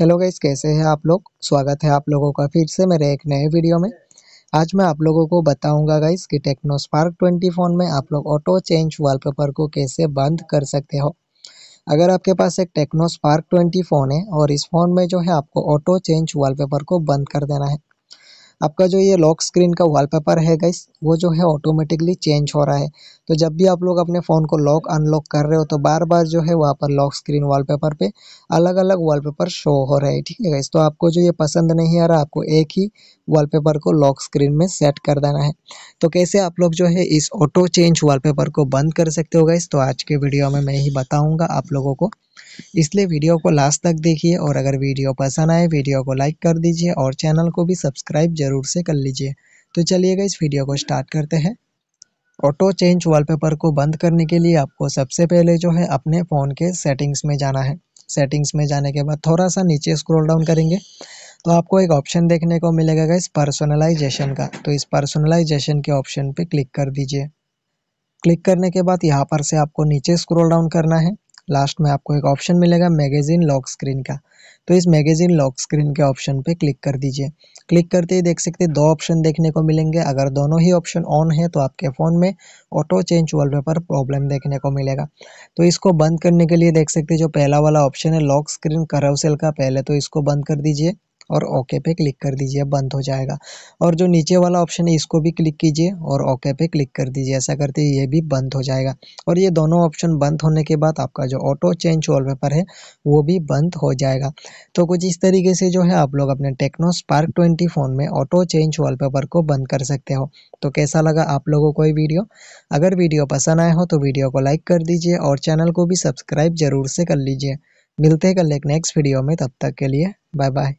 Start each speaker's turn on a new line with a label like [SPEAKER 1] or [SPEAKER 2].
[SPEAKER 1] hello guys कैसे हैं आप लोग स्वागत है आप लोगों का फिर से मेरे एक नए वीडियो में आज मैं आप लोगों को बताऊंगा गाइस कि टेक्नो स्पार्क ट्वेंटी फ़ोन में आप लोग ऑटो चेंज वॉलपेपर को कैसे बंद कर सकते हो अगर आपके पास एक टेक्नो स्पार्क ट्वेंटी फ़ोन है और इस फ़ोन में जो है आपको ऑटो चेंज वॉलपेपर को बंद कर देना है आपका जो ये लॉक स्क्रीन का वॉलपेपर है गाइस वो जो है ऑटोमेटिकली चेंज हो रहा है तो जब भी आप लोग अपने फ़ोन को लॉक अनलॉक कर रहे हो तो बार बार जो है वहाँ पर लॉक स्क्रीन वॉलपेपर पे अलग अलग वॉलपेपर शो हो रहा है ठीक है गाइस तो आपको जो ये पसंद नहीं आ रहा आपको एक ही वॉलपेपर को लॉक स्क्रीन में सेट कर देना है तो कैसे आप लोग जो है इस ऑटो चेंज वॉलपेपर को बंद कर सकते हो गाइस तो आज के वीडियो में मैं ही बताऊँगा आप लोगों को इसलिए वीडियो को लास्ट तक देखिए और अगर वीडियो पसंद आए वीडियो को लाइक कर दीजिए और चैनल को भी सब्सक्राइब जरूर से कर लीजिए तो चलिएगा इस वीडियो को स्टार्ट करते हैं ऑटो चेंज वॉलपेपर को बंद करने के लिए आपको सबसे पहले जो है अपने फ़ोन के सेटिंग्स में जाना है सेटिंग्स में जाने के बाद थोड़ा सा नीचे स्क्रॉल डाउन करेंगे तो आपको एक ऑप्शन देखने को मिलेगा इस पर्सनलाइजेशन का तो इस पर्सनलाइजेशन के ऑप्शन पे क्लिक कर दीजिए क्लिक करने के बाद यहाँ पर से आपको नीचे स्क्रॉल डाउन करना है लास्ट में आपको एक ऑप्शन मिलेगा मैगजीन लॉक स्क्रीन का तो इस मैगजीन लॉक स्क्रीन के ऑप्शन पे क्लिक कर दीजिए क्लिक करते ही देख सकते हैं दो ऑप्शन देखने को मिलेंगे अगर दोनों ही ऑप्शन ऑन है तो आपके फ़ोन में ऑटो चेंज वॉलपेपर प्रॉब्लम देखने को मिलेगा तो इसको बंद करने के लिए देख सकते हैं जो पहला वाला ऑप्शन है लॉक स्क्रीन करोसेल का पहले तो इसको बंद कर दीजिए और ओके पे क्लिक कर दीजिए बंद हो जाएगा और जो नीचे वाला ऑप्शन है इसको भी क्लिक कीजिए और ओके पे क्लिक कर दीजिए ऐसा करते ये भी बंद हो जाएगा और ये दोनों ऑप्शन बंद होने के बाद आपका जो ऑटो चेंज वॉलपेपर है वो भी बंद हो जाएगा तो कुछ इस तरीके से जो है आप लोग अपने टेक्नो स्पार्क ट्वेंटी फ़ोन में ऑटो चेंज वॉलपेपर को बंद कर सकते हो तो कैसा लगा आप लोगों को ये वीडियो अगर वीडियो पसंद आया हो तो वीडियो को लाइक कर दीजिए और चैनल को भी सब्सक्राइब जरूर से कर लीजिए मिलते हैं कल एक नेक्स्ट वीडियो में तब तक के लिए बाय बाय